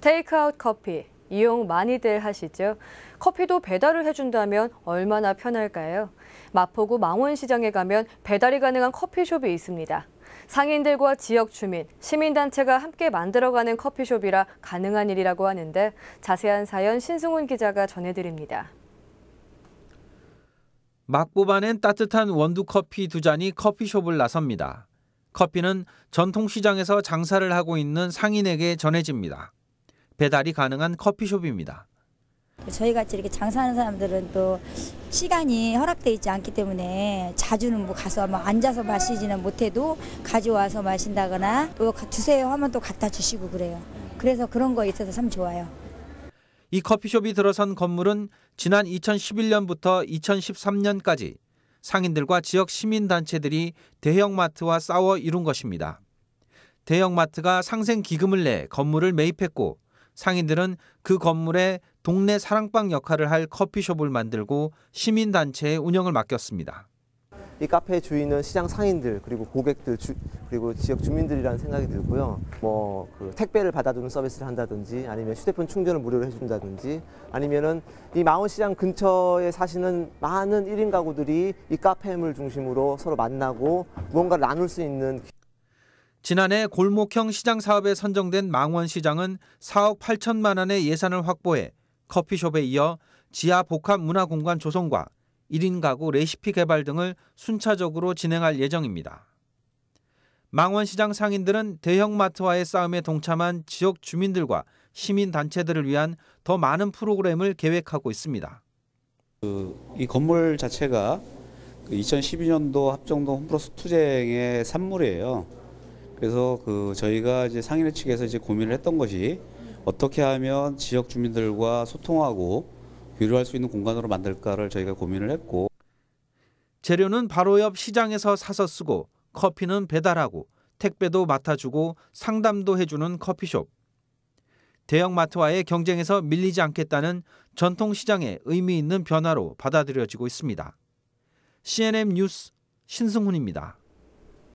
테이크아웃 커피 이용 많이들 하시죠. 커피도 배달을 해준다면 얼마나 편할까요? 마포구 망원시장에 가면 배달이 가능한 커피숍이 있습니다. 상인들과 지역 주민, 시민단체가 함께 만들어가는 커피숍이라 가능한 일이라고 하는데 자세한 사연 신승훈 기자가 전해드립니다. 막 뽑아낸 따뜻한 원두 커피 두 잔이 커피숍을 나섭니다. 커피는 전통시장에서 장사를 하고 있는 상인에게 전해집니다. 배달이 가능한 커피숍입니다. 저희 같이 이렇게 장사하는 사람들은 또 시간이 허락돼 있지 않기 때문에 자주는 뭐 가서 뭐 앉아서 마시지는 못해도 가져와서 마신다거나 또 주세요 하면 또 갖다 주시고 그래요. 그래서 그런 거 있어서 참 좋아요. 이 커피숍이 들어선 건물은 지난 2011년부터 2013년까지 상인들과 지역 시민단체들이 대형마트와 싸워 이룬 것입니다. 대형마트가 상생기금을 내 건물을 매입했고 상인들은 그 건물에 동네 사랑방 역할을 할 커피숍을 만들고 시민단체의 운영을 맡겼습니다. 이 카페의 주인은 시장 상인들 그리고 고객들 주, 그리고 지역 주민들이라는 생각이 들고요. 뭐그 택배를 받아두는 서비스를 한다든지 아니면 휴대폰 충전을 무료로 해준다든지 아니면은 이 망원시장 근처에 사시는 많은 1인 가구들이 이 카페임을 중심으로 서로 만나고 무언가를 나눌 수 있는 지난해 골목형 시장 사업에 선정된 망원시장은 4억 8천만 원의 예산을 확보해 커피숍에 이어 지하 복합 문화공간 조성과 1인 가구 레시피 개발 등을 순차적으로 진행할 예정입니다. 망원시장 상인들은 대형마트와의 싸움에 동참한 지역 주민들과 시민단체들을 위한 더 많은 프로그램을 계획하고 있습니다. 그 이 건물 자체가 2012년도 그 합정동 홈플러스 투쟁의 산물이에요. 그래서 그 저희가 이제 상인회 측에서 이제 고민을 했던 것이 어떻게 하면 지역 주민들과 소통하고 교류할 수 있는 공간으로 만들까를 저희가 고민을 했고 재료는 바로 옆 시장에서 사서 쓰고 커피는 배달하고 택배도 맡아주고 상담도 해주는 커피숍. 대형마트와의 경쟁에서 밀리지 않겠다는 전통시장의 의미 있는 변화로 받아들여지고 있습니다. CNN 뉴스 신승훈입니다.